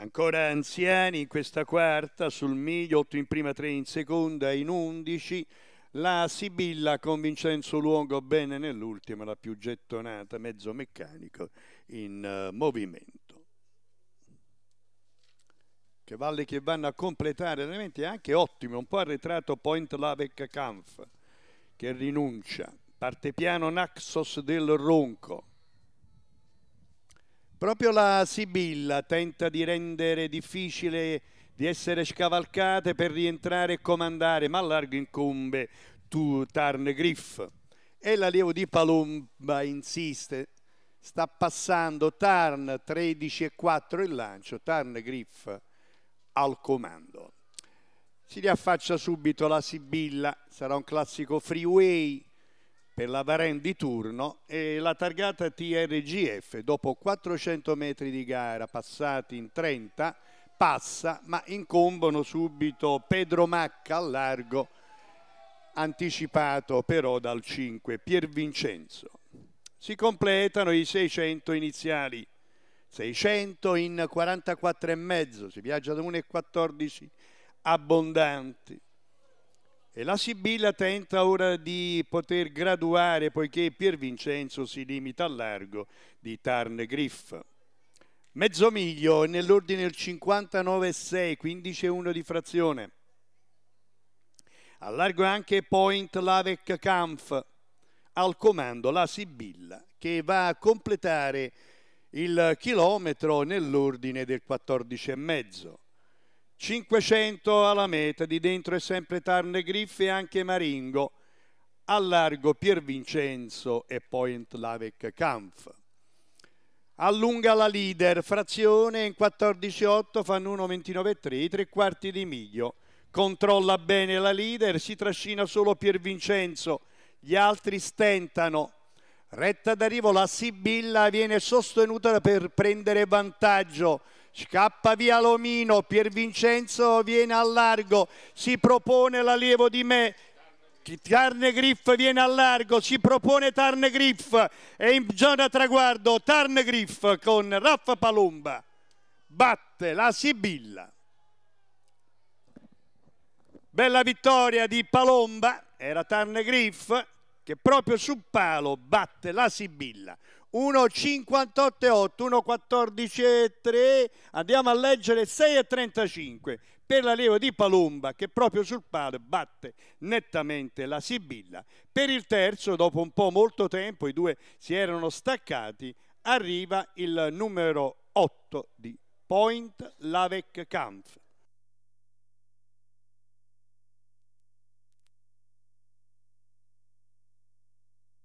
Ancora Anziani in questa quarta, sul miglio, 8 in prima, 3 in seconda, in 11. La Sibilla con Vincenzo Luongo bene nell'ultima, la più gettonata, mezzo meccanico in uh, movimento. Che valle che vanno a completare veramente anche ottimi, un po' arretrato Point Lavec Kampf che rinuncia. Parte piano Naxos del Ronco Proprio la Sibilla tenta di rendere difficile di essere scavalcate per rientrare e comandare, ma largo incombe tu Tarn Griff. E l'allievo di Palomba insiste, sta passando Tarn 13 e 4 il lancio, Tarn Griff al comando. Si riaffaccia subito la Sibilla, sarà un classico freeway per la Varen di turno e la targata TRGF dopo 400 metri di gara passati in 30 passa ma incombono subito Pedro Macca al largo anticipato però dal 5 Pier Vincenzo. Si completano i 600 iniziali 600 in 44,5, si viaggia da 1,14 abbondanti. E la Sibilla tenta ora di poter graduare poiché Pier Vincenzo si limita al largo di Tarn Griff. Mezzo miglio nell'ordine del 59,6, 15,1 di frazione. Allargo anche Point Lavec Kampf. Al comando la Sibilla che va a completare il chilometro nell'ordine del 14,5. 500 alla meta, di dentro è sempre Tarne Griffi e anche Maringo, al largo Vincenzo e poi Entlavec Kampf. Allunga la leader, frazione in 14-8 fanno 1-29-3, tre quarti di miglio. Controlla bene la leader, si trascina solo Pier Vincenzo, gli altri stentano. Retta d'arrivo la Sibilla viene sostenuta per prendere vantaggio Scappa via Lomino, Pier Vincenzo viene al largo, si propone l'allievo di me, Tarnegriff viene al largo, si propone Tarnegriff, è in zona traguardo Tarnegriff con Raffa Palomba, batte la Sibilla. Bella vittoria di Palomba, era Tarnegriff, che proprio sul palo batte la Sibilla. 1,58,8, 1,14,3, andiamo a leggere 6,35 per l'allievo di Palomba che proprio sul palo batte nettamente la Sibilla. Per il terzo, dopo un po' molto tempo, i due si erano staccati, arriva il numero 8 di Point Lavec Kampf